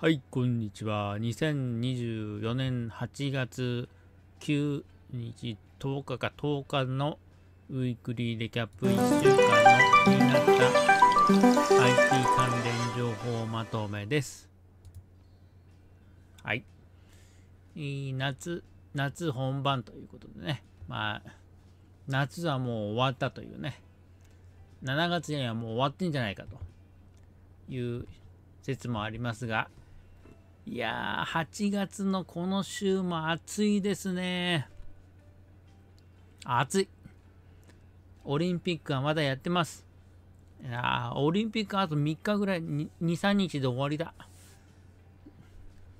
はい、こんにちは。2024年8月9日、10日か10日のウィークリーレキャップ1週間の気になった IT 関連情報まとめです。はい。夏、夏本番ということでね。まあ、夏はもう終わったというね。7月にはもう終わってんじゃないかという説もありますが、いやー、8月のこの週も暑いですね。暑い。オリンピックはまだやってます。いやオリンピックあと3日ぐらい、2、3日で終わりだ。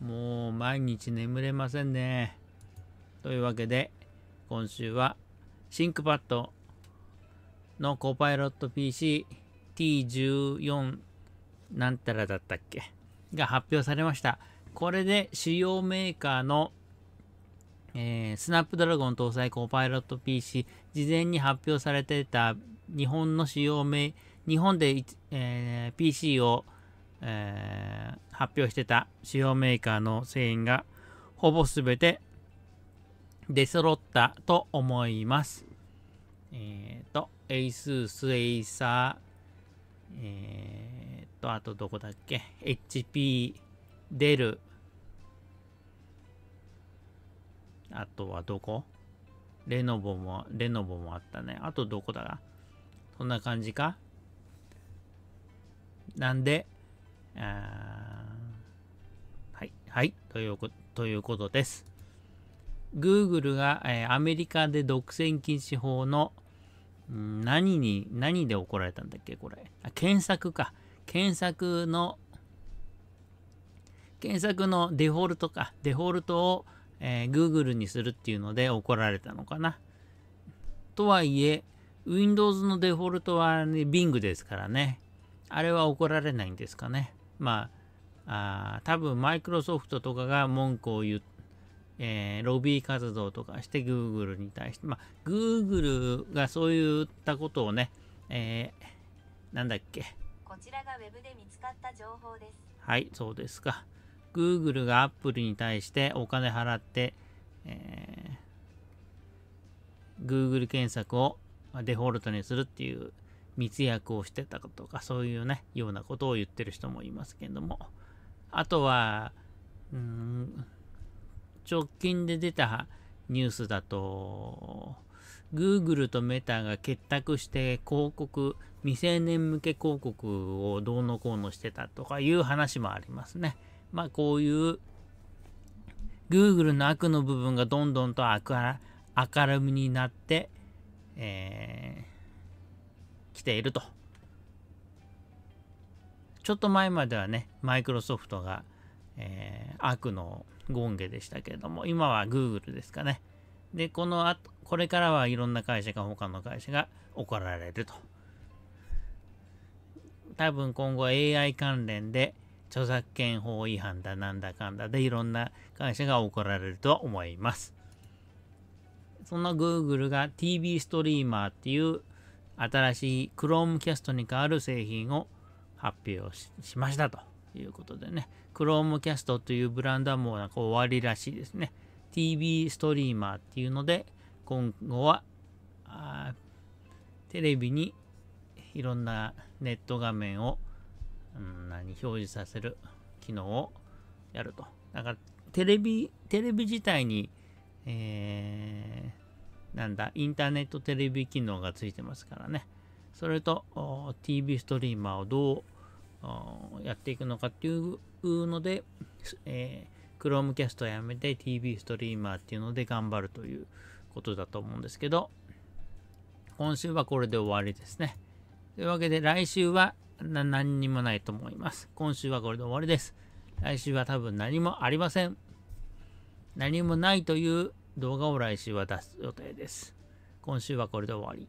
もう毎日眠れませんね。というわけで、今週はシンクパッドのコパイロット PC T14 なんたらだったっけが発表されました。これで主要メーカーの、えー、スナップドラゴン搭載コパイロット PC、事前に発表されてた日本の主要メ日本で、えー、PC を、えー、発表してた主要メーカーの製品がほぼ全て出揃ったと思います。えっ、ー、と、ASUS、Acer、えっ、ー、と、あとどこだっけ ?HP、出る。あとはどこレノボも、レノボもあったね。あとどこだなそんな感じかなんで、あはい、はい、ということ、ということです。Google が、えー、アメリカで独占禁止法の、うん、何に、何で怒られたんだっけこれ。あ、検索か。検索の検索のデフォルトか、デフォルトを、えー、Google にするっていうので怒られたのかな。とはいえ、Windows のデフォルトは、ね、Bing ですからね。あれは怒られないんですかね。まあ、あ多分 Microsoft とかが文句を言って、えー、ロビー活動とかして Google に対して、まあ、Google がそういったことをね、えー、なんだっけ。こちらが Web で見つかった情報です。はい、そうですか。Google が Apple に対してお金払って、えー、Google 検索をデフォルトにするっていう密約をしてたとか、そういうね、ようなことを言ってる人もいますけれども。あとは、うん、直近で出たニュースだと、Google とメタが結託して広告、未成年向け広告をどうのこうのしてたとかいう話もありますね。まあ、こういう Google の悪の部分がどんどんと明るみになって、えー、来ていると。ちょっと前まではね、マイクロソフトが、えー、悪の権下でしたけれども、今は Google ですかね。で、この後、これからはいろんな会社が、他の会社が怒られると。多分今後 AI 関連で、著作権法違反だなんだかんだでいろんな会社が怒られると思います。そんな Google が TV ストリーマーっていう新しい Chromecast に代わる製品を発表しましたということでね Chromecast というブランドはもうなんか終わりらしいですね TV ストリーマーっていうので今後はテレビにいろんなネット画面を何表示させる機能をやると。だから、テレビ、テレビ自体に、えー、なんだ、インターネットテレビ機能がついてますからね。それと、TV ストリーマーをどうやっていくのかっていうので、えー、Chromecast をやめて TV ストリーマーっていうので頑張るということだと思うんですけど、今週はこれで終わりですね。というわけで来週はな何にもないと思います。今週はこれで終わりです。来週は多分何もありません。何もないという動画を来週は出す予定です。今週はこれで終わり。